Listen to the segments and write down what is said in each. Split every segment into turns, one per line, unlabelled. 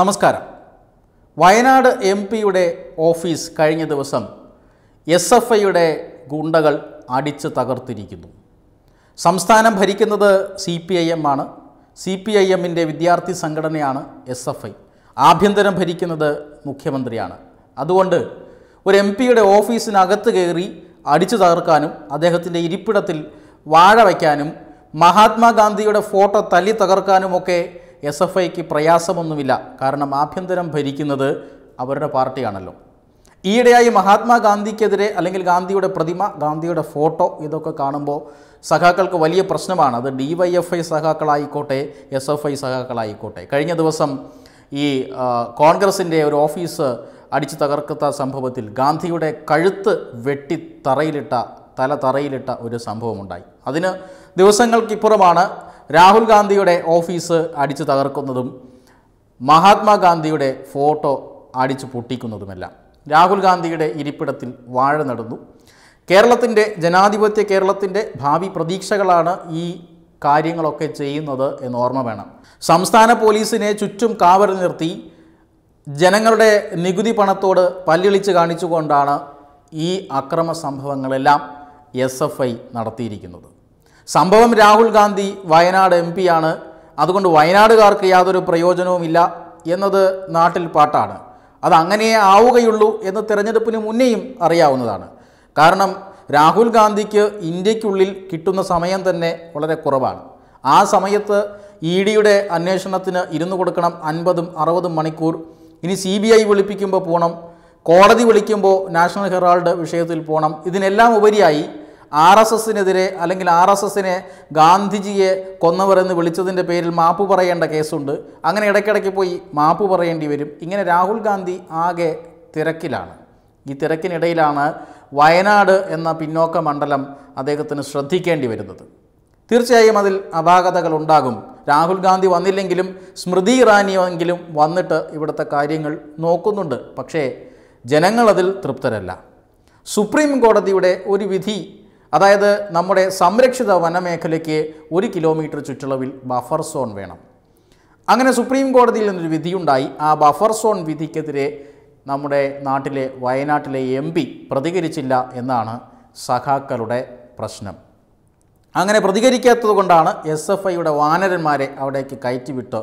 നമസ്കാരം വയനാട് എം പിയുടെ ഓഫീസ് കഴിഞ്ഞ ദിവസം എസ് എഫ് ഐയുടെ ഗുണ്ടകൾ അടിച്ചു തകർത്തിരിക്കുന്നു സംസ്ഥാനം ഭരിക്കുന്നത് സി പി ഐ എം ആണ് സി പി ഐ എമ്മിൻ്റെ വിദ്യാർത്ഥി സംഘടനയാണ് എസ് എഫ് ഐ ആഭ്യന്തരം ഭരിക്കുന്നത് മുഖ്യമന്ത്രിയാണ് അതുകൊണ്ട് ഒരു എം പിയുടെ ഓഫീസിനകത്ത് കയറി അടിച്ചു തകർക്കാനും അദ്ദേഹത്തിൻ്റെ ഇരിപ്പിടത്തിൽ വാഴ വയ്ക്കാനും മഹാത്മാഗാന്ധിയുടെ ഫോട്ടോ തല്ലി തകർക്കാനുമൊക്കെ എസ് എഫ് ഐക്ക് പ്രയാസമൊന്നുമില്ല കാരണം ആഭ്യന്തരം ഭരിക്കുന്നത് അവരുടെ പാർട്ടിയാണല്ലോ ഈയിടെയായി മഹാത്മാഗാന്ധിക്കെതിരെ അല്ലെങ്കിൽ ഗാന്ധിയുടെ പ്രതിമ ഗാന്ധിയുടെ ഫോട്ടോ ഇതൊക്കെ കാണുമ്പോൾ സഖാക്കൾക്ക് വലിയ പ്രശ്നമാണ് അത് ഡി വൈ എഫ് ഐ സഖാക്കളായിക്കോട്ടെ എസ് എഫ് ഐ സഖാക്കളായിക്കോട്ടെ കഴിഞ്ഞ ദിവസം ഈ കോൺഗ്രസിൻ്റെ ഒരു ഓഫീസ് അടിച്ചു തകർക്കത്ത സംഭവത്തിൽ ഗാന്ധിയുടെ കഴുത്ത് വെട്ടി തറയിലിട്ട തല തറയിലിട്ട ഒരു സംഭവമുണ്ടായി അതിന് ദിവസങ്ങൾക്കിപ്പുറമാണ് രാഹുൽ ഗാന്ധിയുടെ ഓഫീസ് അടിച്ചു തകർക്കുന്നതും മഹാത്മാഗാന്ധിയുടെ ഫോട്ടോ അടിച്ചു പൊട്ടിക്കുന്നതുമെല്ലാം രാഹുൽ ഗാന്ധിയുടെ ഇരിപ്പിടത്തിൽ വാഴ നടന്നു കേരളത്തിൻ്റെ ജനാധിപത്യ കേരളത്തിൻ്റെ ഭാവി പ്രതീക്ഷകളാണ് ഈ കാര്യങ്ങളൊക്കെ ചെയ്യുന്നത് എന്ന് ഓർമ്മ വേണം സംസ്ഥാന പോലീസിനെ ചുറ്റും കാവൽ നിർത്തി ജനങ്ങളുടെ നികുതി പണത്തോട് പല്ലിളിച്ച് കാണിച്ചുകൊണ്ടാണ് ഈ അക്രമ സംഭവങ്ങളെല്ലാം എസ് എഫ് ഐ നടത്തിയിരിക്കുന്നത് സംഭവം രാഹുൽ ഗാന്ധി വയനാട് എം പിയാണ് അതുകൊണ്ട് വയനാടുകാർക്ക് യാതൊരു പ്രയോജനവുമില്ല എന്നത് നാട്ടിൽ പാട്ടാണ് അത് അങ്ങനെയേ ആവുകയുള്ളൂ എന്ന് തിരഞ്ഞെടുപ്പിന് മുന്നേയും അറിയാവുന്നതാണ് കാരണം രാഹുൽ ഗാന്ധിക്ക് ഇന്ത്യക്കുള്ളിൽ കിട്ടുന്ന സമയം തന്നെ വളരെ കുറവാണ് ആ സമയത്ത് ഇ ഡിയുടെ അന്വേഷണത്തിന് ഇരുന്നു കൊടുക്കണം അൻപതും അറുപതും മണിക്കൂർ ഇനി സി ബി ഐ വിളിപ്പിക്കുമ്പോൾ പോകണം കോടതി വിളിക്കുമ്പോൾ നാഷണൽ ഹെറാൾഡ് വിഷയത്തിൽ പോകണം ഇതിനെല്ലാം ഉപരിയായി ആർ എസ് എസിനെതിരെ അല്ലെങ്കിൽ ആർ എസ് എസിനെ ഗാന്ധിജിയെ കൊന്നവർ എന്ന് വിളിച്ചതിൻ്റെ പേരിൽ മാപ്പ് പറയേണ്ട കേസുണ്ട് അങ്ങനെ ഇടയ്ക്കിടയ്ക്ക് പോയി മാപ്പ് പറയേണ്ടി വരും ഇങ്ങനെ രാഹുൽ ഗാന്ധി ആകെ തിരക്കിലാണ് ഈ തിരക്കിനിടയിലാണ് വയനാട് എന്ന പിന്നോക്ക മണ്ഡലം അദ്ദേഹത്തിന് ശ്രദ്ധിക്കേണ്ടി വരുന്നത് തീർച്ചയായും അതിൽ അപാകതകൾ ഉണ്ടാകും രാഹുൽ ഗാന്ധി വന്നില്ലെങ്കിലും സ്മൃതി ഇറാനിയെങ്കിലും വന്നിട്ട് ഇവിടുത്തെ കാര്യങ്ങൾ നോക്കുന്നുണ്ട് പക്ഷേ ജനങ്ങളതിൽ തൃപ്തരല്ല സുപ്രീം കോടതിയുടെ ഒരു വിധി അതായത് നമ്മുടെ സംരക്ഷിത വനമേഖലയ്ക്ക് ഒരു കിലോമീറ്റർ ചുറ്റളവിൽ ബഫർ സോൺ വേണം അങ്ങനെ സുപ്രീം കോടതിയിൽ നിന്നൊരു വിധിയുണ്ടായി ആ ബഫർ സോൺ വിധിക്കെതിരെ നമ്മുടെ നാട്ടിലെ വയനാട്ടിലെ എം പി പ്രതികരിച്ചില്ല എന്നാണ് സഖാക്കളുടെ പ്രശ്നം അങ്ങനെ പ്രതികരിക്കാത്തത് കൊണ്ടാണ് എസ് എഫ് ഐയുടെ വാനരന്മാരെ അവിടേക്ക് കയറ്റിവിട്ട്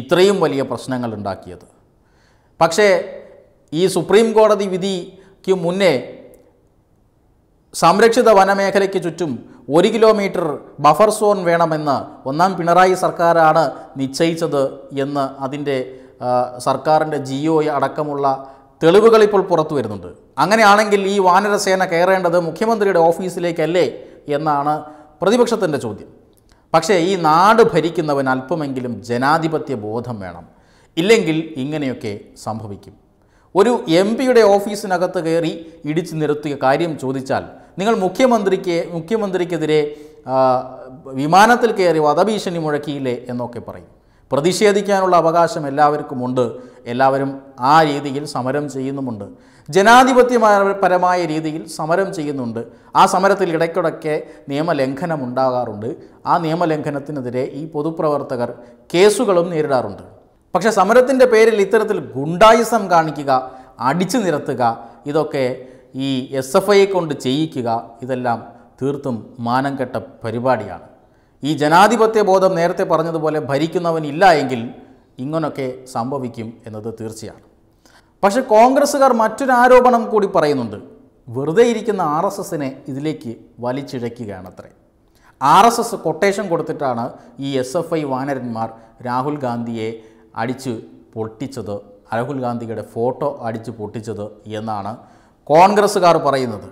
ഇത്രയും വലിയ പ്രശ്നങ്ങൾ ഉണ്ടാക്കിയത് പക്ഷേ ഈ സുപ്രീം കോടതി വിധിക്ക് മുന്നേ സംരക്ഷിത വനമേഖലയ്ക്ക് ചുറ്റും ഒരു കിലോമീറ്റർ ബഫർ സോൺ വേണമെന്ന് ഒന്നാം പിണറായി സർക്കാരാണ് നിശ്ചയിച്ചത് എന്ന് അതിൻ്റെ സർക്കാരിൻ്റെ ജിഒ അടക്കമുള്ള തെളിവുകൾ ഇപ്പോൾ പുറത്തു വരുന്നുണ്ട് അങ്ങനെയാണെങ്കിൽ ഈ വാനരസേന കയറേണ്ടത് മുഖ്യമന്ത്രിയുടെ ഓഫീസിലേക്കല്ലേ എന്നാണ് പ്രതിപക്ഷത്തിൻ്റെ ചോദ്യം പക്ഷേ ഈ നാട് ഭരിക്കുന്നവൻ അല്പമെങ്കിലും ജനാധിപത്യ ബോധം വേണം ഇല്ലെങ്കിൽ ഇങ്ങനെയൊക്കെ സംഭവിക്കും ഒരു എം പിയുടെ ഓഫീസിനകത്ത് കയറി ഇടിച്ചു നിരത്തിയ കാര്യം ചോദിച്ചാൽ നിങ്ങൾ മുഖ്യമന്ത്രിക്ക് മുഖ്യമന്ത്രിക്കെതിരെ വിമാനത്തിൽ കയറി വധഭീഷണി മുഴക്കിയില്ലേ എന്നൊക്കെ പറയും പ്രതിഷേധിക്കാനുള്ള അവകാശം എല്ലാവർക്കുമുണ്ട് എല്ലാവരും ആ രീതിയിൽ സമരം ചെയ്യുന്നുമുണ്ട് ജനാധിപത്യപരമായ രീതിയിൽ സമരം ചെയ്യുന്നുണ്ട് ആ സമരത്തിൽ ഇടയ്ക്കിടയ്ക്ക് നിയമലംഘനം ഉണ്ടാകാറുണ്ട് ആ നിയമലംഘനത്തിനെതിരെ ഈ പൊതുപ്രവർത്തകർ കേസുകളും നേരിടാറുണ്ട് പക്ഷേ സമരത്തിൻ്റെ പേരിൽ ഇത്തരത്തിൽ ഗുണ്ടായിസം കാണിക്കുക അടിച്ചു നിരത്തുക ഇതൊക്കെ ഈ എസ് എഫ് ഐയെ കൊണ്ട് ചെയ്യിക്കുക ഇതെല്ലാം തീർത്തും മാനം കെട്ട പരിപാടിയാണ് ഈ ജനാധിപത്യ ബോധം നേരത്തെ പറഞ്ഞതുപോലെ ഭരിക്കുന്നവനില്ല എങ്കിൽ ഇങ്ങനൊക്കെ സംഭവിക്കും എന്നത് തീർച്ചയാണ് പക്ഷെ കോൺഗ്രസ്സുകാർ മറ്റൊരു ആരോപണം കൂടി പറയുന്നുണ്ട് വെറുതെ ഇരിക്കുന്ന ആർ എസ് എസിനെ ഇതിലേക്ക് വലിച്ചിഴയ്ക്കുകയാണ് അത്രേ ആർ എസ് എസ് കൊട്ടേഷൻ കൊടുത്തിട്ടാണ് ഈ എസ് എഫ് ഐ വാനരന്മാർ രാഹുൽ ഗാന്ധിയെ അടിച്ച് പൊട്ടിച്ചത് രാഹുൽ ഗാന്ധിയുടെ ഫോട്ടോ അടിച്ച് പൊട്ടിച്ചത് എന്നാണ് കോൺഗ്രസ്സുകാർ പറയുന്നത്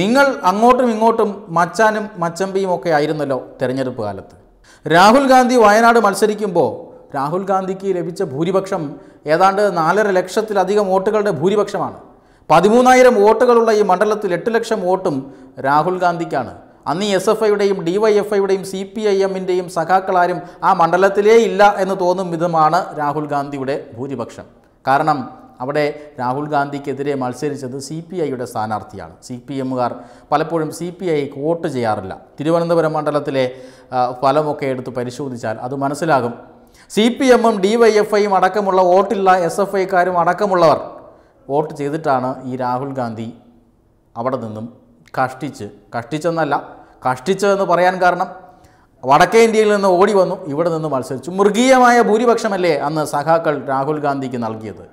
നിങ്ങൾ അങ്ങോട്ടും ഇങ്ങോട്ടും മച്ചാനും മച്ചമ്പിയും ഒക്കെ ആയിരുന്നല്ലോ തെരഞ്ഞെടുപ്പ് കാലത്ത് രാഹുൽ ഗാന്ധി വയനാട് മത്സരിക്കുമ്പോൾ രാഹുൽ ഗാന്ധിക്ക് ലഭിച്ച ഭൂരിപക്ഷം ഏതാണ്ട് നാലര ലക്ഷത്തിലധികം വോട്ടുകളുടെ ഭൂരിപക്ഷമാണ് പതിമൂന്നായിരം വോട്ടുകളുള്ള ഈ മണ്ഡലത്തിൽ എട്ട് ലക്ഷം വോട്ടും രാഹുൽ ഗാന്ധിക്കാണ് അന്ന് എസ് എഫ് ഐയുടെയും ഡി വൈ എഫ് ഐയുടെയും സി പി ഐ എമ്മിൻ്റെയും സഖാക്കളാരും ആ മണ്ഡലത്തിലേ ഇല്ല എന്ന് തോന്നും വിധമാണ് രാഹുൽ ഗാന്ധിയുടെ ഭൂരിപക്ഷം കാരണം അവിടെ രാഹുൽ ഗാന്ധിക്കെതിരെ മത്സരിച്ചത് സി പി ഐയുടെ സ്ഥാനാർത്ഥിയാണ് സി പി എമ്മുകാർ പലപ്പോഴും സി പി ഐ വോട്ട് ചെയ്യാറില്ല തിരുവനന്തപുരം മണ്ഡലത്തിലെ ഫലമൊക്കെ എടുത്ത് പരിശോധിച്ചാൽ അത് മനസ്സിലാകും സി പി എമ്മും ഡി വൈ എഫ് ഐയും അടക്കമുള്ള വോട്ടില്ല എസ് എഫ് ഐക്കാരും അടക്കമുള്ളവർ വോട്ട് ചെയ്തിട്ടാണ് ഈ രാഹുൽ ഗാന്ധി അവിടെ നിന്നും കഷ്ടിച്ച് കഷ്ടിച്ചെന്നല്ല കഷ്ടിച്ചു എന്ന് പറയാൻ കാരണം വടക്കേ ഇന്ത്യയിൽ നിന്ന് ഓടി വന്നു ഇവിടെ നിന്ന് മത്സരിച്ചു മൃഗീയമായ ഭൂരിപക്ഷമല്ലേ അന്ന് സഖാക്കൾ രാഹുൽ ഗാന്ധിക്ക് നൽകിയത്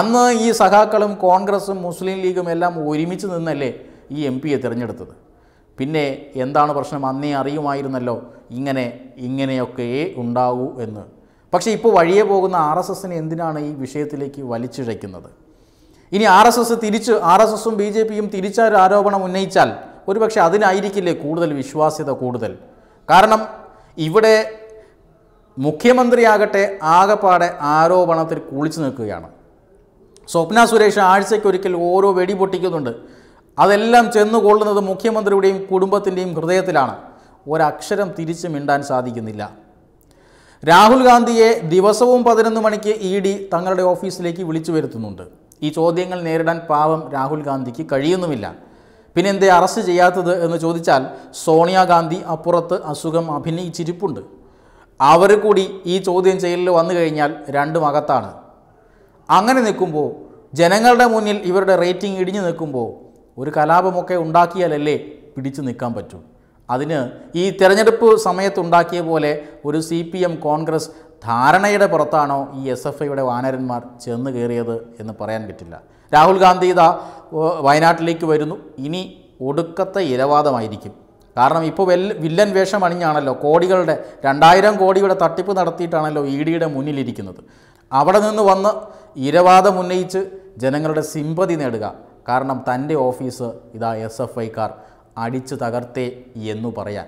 അന്ന് ഈ സഖാക്കളും കോൺഗ്രസും മുസ്ലിം ലീഗും എല്ലാം ഒരുമിച്ച് നിന്നല്ലേ ഈ എം പിയെ തിരഞ്ഞെടുത്തത് പിന്നെ എന്താണ് പ്രശ്നം അന്നേ അറിയുമായിരുന്നല്ലോ ഇങ്ങനെ ഇങ്ങനെയൊക്കെ ഉണ്ടാകൂ എന്ന് പക്ഷേ ഇപ്പോൾ വഴിയെ പോകുന്ന ആർ എസ് എസിനെ എന്തിനാണ് ഈ വിഷയത്തിലേക്ക് വലിച്ചിഴയ്ക്കുന്നത് ഇനി ആർ എസ് എസ് തിരിച്ച് ആർ എസ് എസും ബി ജെ പിയും തിരിച്ച ഒരു ആരോപണം ഉന്നയിച്ചാൽ ഒരുപക്ഷെ അതിനായിരിക്കില്ലേ കൂടുതൽ വിശ്വാസ്യത കൂടുതൽ കാരണം ഇവിടെ മുഖ്യമന്ത്രിയാകട്ടെ ആകപ്പാടെ ആരോപണത്തിൽ കുളിച്ചു നിൽക്കുകയാണ് സ്വപ്ന സുരേഷ് ആഴ്ചയ്ക്കൊരിക്കൽ ഓരോ വെടി പൊട്ടിക്കുന്നുണ്ട് അതെല്ലാം ചെന്നുകൊള്ളുന്നത് മുഖ്യമന്ത്രിയുടെയും കുടുംബത്തിൻ്റെയും ഹൃദയത്തിലാണ് ഒരക്ഷരം തിരിച്ചു മിണ്ടാൻ സാധിക്കുന്നില്ല രാഹുൽ ഗാന്ധിയെ ദിവസവും പതിനൊന്ന് മണിക്ക് ഇ ഡി തങ്ങളുടെ ഓഫീസിലേക്ക് വിളിച്ചു വരുത്തുന്നുണ്ട് ഈ ചോദ്യങ്ങൾ നേരിടാൻ പാവം രാഹുൽ ഗാന്ധിക്ക് കഴിയുന്നുമില്ല പിന്നെ എന്തേ അറസ്റ്റ് ചെയ്യാത്തത് എന്ന് ചോദിച്ചാൽ സോണിയാഗാന്ധി അപ്പുറത്ത് അസുഖം അഭിനയിച്ചിരിപ്പുണ്ട് അവർ കൂടി ഈ ചോദ്യം ചെയ്യലിൽ വന്നു കഴിഞ്ഞാൽ രണ്ടും അകത്താണ് അങ്ങനെ നിൽക്കുമ്പോൾ ജനങ്ങളുടെ മുന്നിൽ ഇവരുടെ റേറ്റിംഗ് ഇടിഞ്ഞു നിൽക്കുമ്പോൾ ഒരു കലാപമൊക്കെ ഉണ്ടാക്കിയാലല്ലേ പിടിച്ചു നിൽക്കാൻ പറ്റൂ അതിന് ഈ തിരഞ്ഞെടുപ്പ് സമയത്തുണ്ടാക്കിയ പോലെ ഒരു സി പി എം കോൺഗ്രസ് ധാരണയുടെ പുറത്താണോ ഈ എസ് എഫ് ഐയുടെ വാനരന്മാർ ചെന്ന് കയറിയത് എന്ന് പറയാൻ പറ്റില്ല രാഹുൽ ഗാന്ധി ഇതാ വയനാട്ടിലേക്ക് വരുന്നു ഇനി ഒടുക്കത്തെ ഇരവാദമായിരിക്കും കാരണം ഇപ്പോൾ വെല്ല വില്ലൻ വേഷം അണിഞ്ഞാണല്ലോ കോടികളുടെ രണ്ടായിരം കോടിയുടെ തട്ടിപ്പ് നടത്തിയിട്ടാണല്ലോ ഇ ഡിയുടെ മുന്നിലിരിക്കുന്നത് അവിടെ നിന്ന് വന്ന് ഇരവാദം ഉന്നയിച്ച് ജനങ്ങളുടെ സിമ്പതി നേടുക കാരണം തൻ്റെ ഓഫീസ് ഇതാ എസ് എഫ് ഐക്കാർ അടിച്ചു തകർത്തേ എന്നു പറയാൻ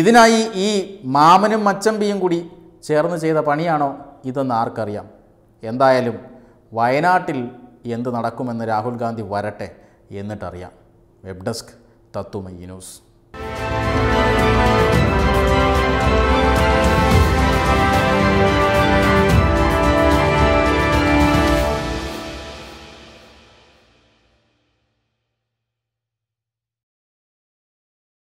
ഇതിനായി ഈ മാമനും മച്ചമ്പിയും കൂടി ചേർന്ന് ചെയ്ത പണിയാണോ ഇതെന്ന് ആർക്കറിയാം എന്തായാലും വയനാട്ടിൽ എന്ത് നടക്കുമെന്ന് രാഹുൽ ഗാന്ധി വരട്ടെ എന്നിട്ടറിയാം വെബ് ഡെസ്ക് തത്തുമൈ ന്യൂസ്